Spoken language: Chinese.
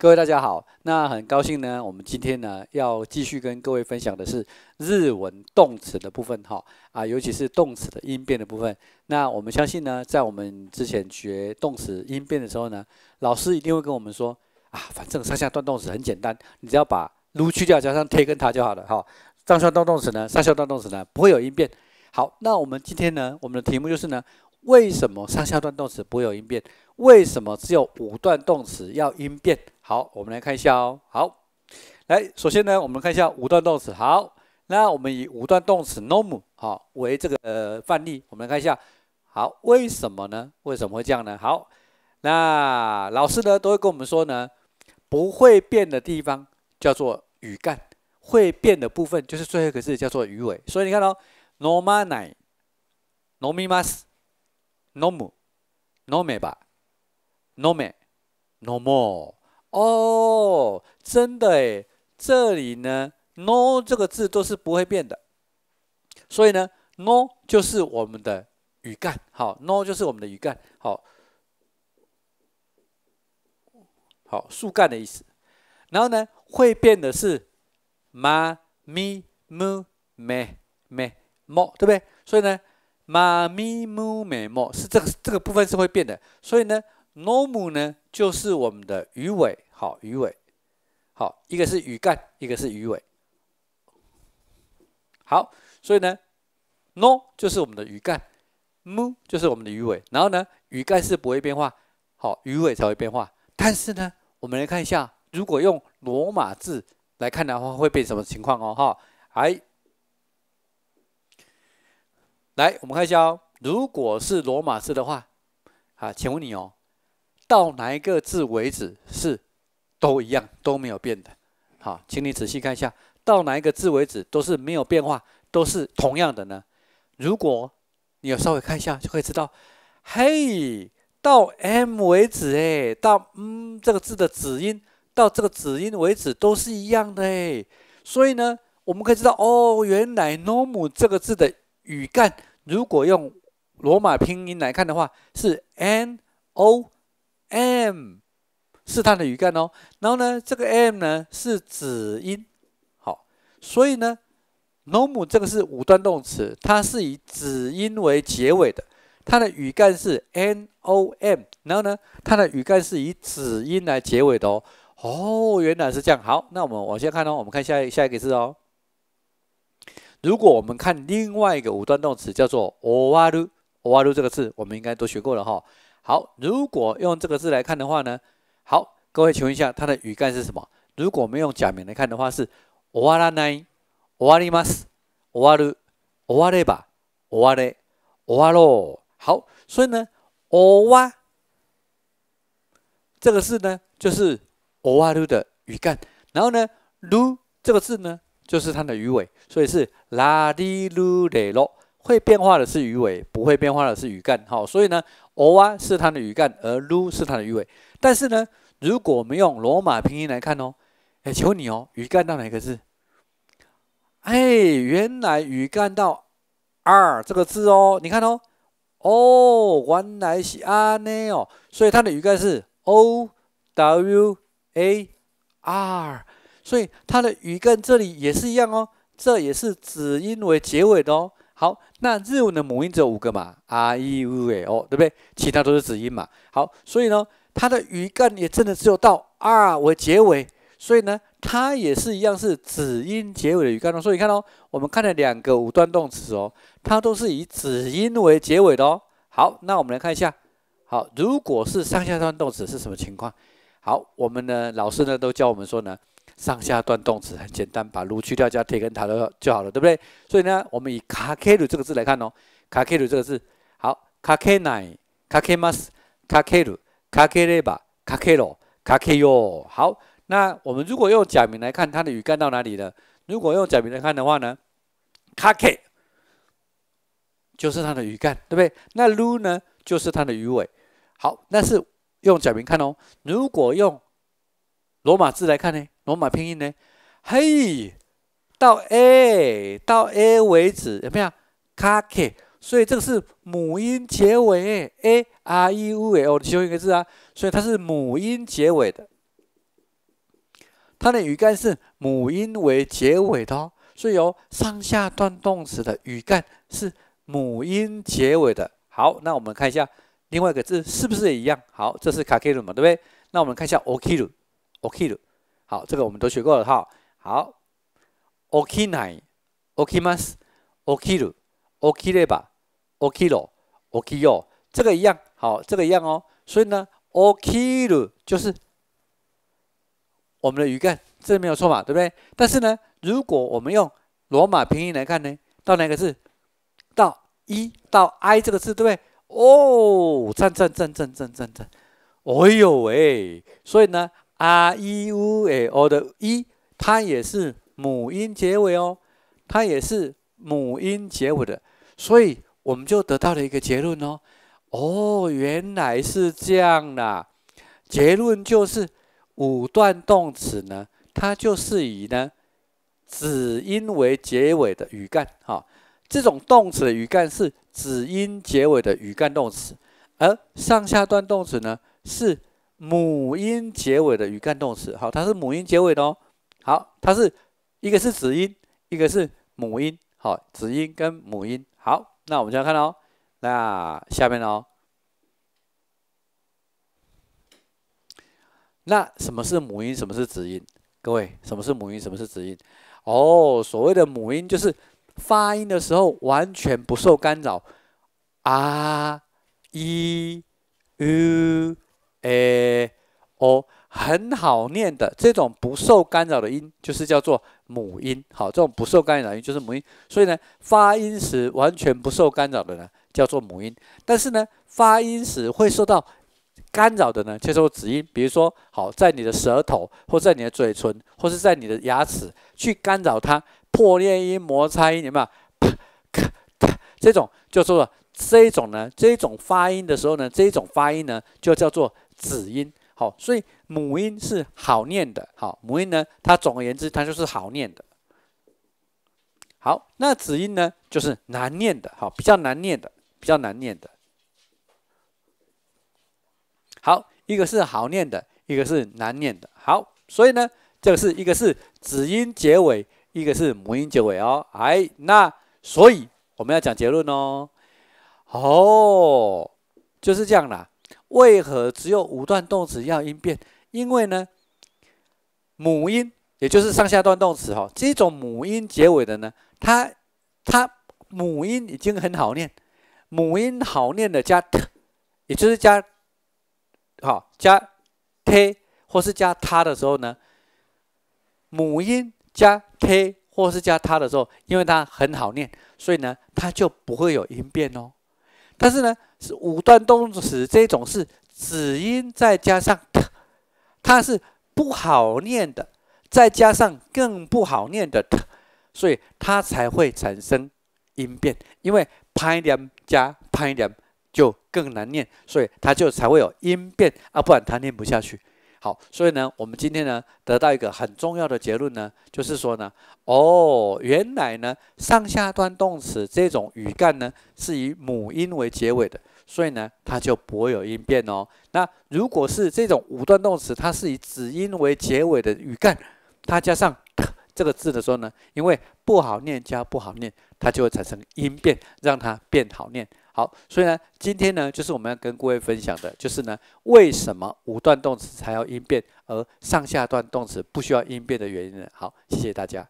各位大家好，那很高兴呢。我们今天呢要继续跟各位分享的是日文动词的部分哈啊，尤其是动词的音变的部分。那我们相信呢，在我们之前学动词音变的时候呢，老师一定会跟我们说啊，反正上下段动词很简单，你只要把撸去掉，加上 t e 跟它就好了哈。上段动动词呢，上下段动词呢不会有音变。好，那我们今天呢，我们的题目就是呢，为什么上下段动词不会有音变？为什么只有五段动词要音变？好，我们来看一下哦。好，来，首先呢，我们看一下五段动词。好，那我们以五段动词 “nomu” 好为这个呃、范例，我们来看一下。好，为什么呢？为什么会这样呢？好，那老师呢都会跟我们说呢，不会变的地方叫做语干，会变的部分就是最后一个字叫做语尾。所以你看到 “nomani”，“nomimas”，“nomu”，“nomeba”，“nome”，“nomo”。哦，真的诶，这里呢，no 这个字都是不会变的，所以呢，no 就是我们的语干，好，no 就是我们的语干，好，好树干的意思。然后呢，会变的是 ma mi mu me me mo，对不对？所以呢，ma mi mu me mo 是这个这个部分是会变的，所以呢。noʊ 呢，就是我们的鱼尾，好鱼尾，好一个是鱼干，一个是鱼尾，好，所以呢，no 就是我们的鱼干，mu 就是我们的鱼尾，然后呢，鱼干是不会变化，好鱼尾才会变化，但是呢，我们来看一下，如果用罗马字来看的话，会变什么情况哦？哈，哎，来我们看一下哦，如果是罗马字的话，啊，请问你哦。到哪一个字为止是都一样都没有变的。好，请你仔细看一下，到哪一个字为止都是没有变化，都是同样的呢？如果你要稍微看一下，就会知道，嘿，到 M 为止，哎，到嗯这个字的子音，到这个子音为止都是一样的哎。所以呢，我们可以知道哦，原来 no m 这个字的语干，如果用罗马拼音来看的话，是 n o。m，是它的语干哦，然后呢，这个 m 呢是子音，好，所以呢，nom 这个是五段动词，它是以子音为结尾的，它的语干是 n o m，然后呢，它的语干是以子音来结尾的哦，哦，原来是这样，好，那我们往下看哦，我们看下下一个字哦，如果我们看另外一个五段动词叫做 o w a r u o a r u 这个字我们应该都学过了哈。好，如果用这个字来看的话呢，好，各位请问一下，它的语干是什么？如果我们用假名来看的话，是終わらない、終わります、終わる、終われば、終われ、終わろう。好，所以呢，終わ这个字呢，就是終わる的语干，然后呢，る这个字呢，就是它的鱼尾，所以是ラリルレロ。会变化的是鱼尾，不会变化的是鱼干。好，所以呢。o 啊，是它的语干，而 lu 是它的语尾。但是呢，如果我们用罗马拼音来看哦，哎，求你哦，语干到哪个字？哎，原来语干到 r 这个字哦。你看哦，哦，原来是 a 呢哦，所以它的语干是 owar，所以它的语干这里也是一样哦，这也是只因为结尾的哦。好，那日文的母音只有五个嘛，あ、い、う、え、お，对不对？其他都是子音嘛。好，所以呢，它的语干也真的只有到 r 为结尾，所以呢，它也是一样是子音结尾的语干哦。所以看哦，我们看了两个五段动词哦，它都是以子音为结尾的哦。好，那我们来看一下，好，如果是上下段动词是什么情况？好，我们的老师呢都教我们说呢。上下段动词很简单，把 l 去掉加 t 跟 ta 就好了，对不对？所以呢，我们以 k a k e r 这个字来看哦 k a k e r 这个字，好 k a k e n a k a k e m a s k a k e r k a k e r e b a k a k e r o k a k u y o 好，那我们如果用假名来看，它的语干到哪里了？如果用假名来看的话呢，kake 就是它的语干，对不对？那 lu 呢，就是它的鱼尾。好，但是用假名看哦，如果用罗马字来看呢，罗马拼音呢，嘿，到 a 到 a 为止，有么样？卡 k，所以这个是母音结尾，a r e u l 的其中一个字啊，所以它是母音结尾的。它的语干是母音为结尾的哦，所以有上下段动词的语干是母音结尾的。好，那我们看一下另外一个字是不是也一样？好，这是卡 k l 嘛，对不对？那我们看一下 o k l o k i r 好，这个我们都学过了哈。好，okina，okimas，okiru，okireba，okiro，okyo，这个一样，好，这个一样哦。所以呢，okiru 就是我们的鱼竿，这没有错嘛，对不对？但是呢，如果我们用罗马拼音来看呢，到哪个字？到一到 i 这个字，对不对？哦，赞赞赞赞赞赞赞，哎呦喂！所以呢。啊，一乌诶哦的，一它也是母音结尾哦，它也是母音结尾的，所以我们就得到了一个结论哦，哦，原来是这样啦。结论就是五段动词呢，它就是以呢子音为结尾的语干哈，这种动词的语干是子音结尾的语干动词，而上下段动词呢是。母音结尾的语干动词，好，它是母音结尾的哦。好，它是一个是子音，一个是母音，好，子音跟母音。好，那我们就要看哦，那下面哦，那什么是母音，什么是子音？各位，什么是母音，什么是子音？哦，所谓的母音就是发音的时候完全不受干扰，啊，一，u。诶哦，很好念的这种不受干扰的音，就是叫做母音。好，这种不受干扰音就是母音。所以呢，发音时完全不受干扰的呢，叫做母音。但是呢，发音时会受到干扰的呢，叫做子音。比如说，好，在你的舌头，或在你的嘴唇，或是在你的牙齿，去干扰它破裂音、摩擦音，有没有？这种叫做这一种呢，这一种发音的时候呢，这一种发音呢，就叫做。子音好，所以母音是好念的。好，母音呢，它总而言之，它就是好念的。好，那子音呢，就是难念的。好，比较难念的，比较难念的。好，一个是好念的，一个是难念的。好，所以呢，这个是一个是子音结尾，一个是母音结尾哦。哎，那所以我们要讲结论哦。哦，就是这样啦。为何只有五段动词要音变？因为呢，母音也就是上下段动词哈，这种母音结尾的呢，它它母音已经很好念，母音好念的加 t，也就是加好加 t 或是加它的时候呢，母音加 t 或是加它的时候，因为它很好念，所以呢，它就不会有音变哦。但是呢。是五段动词这种是子音，再加上它，它是不好念的，再加上更不好念的，所以它才会产生音变。因为拍两加拍两就更难念，所以它就才会有音变啊，不然它念不下去。好，所以呢，我们今天呢得到一个很重要的结论呢，就是说呢，哦，原来呢上下段动词这种语干呢是以母音为结尾的。所以呢，它就不会有音变哦。那如果是这种五段动词，它是以子音为结尾的语干，它加上这个字的时候呢，因为不好念加不好念，它就会产生音变，让它变好念。好，所以呢，今天呢，就是我们要跟各位分享的，就是呢，为什么五段动词才要音变，而上下段动词不需要音变的原因呢？好，谢谢大家。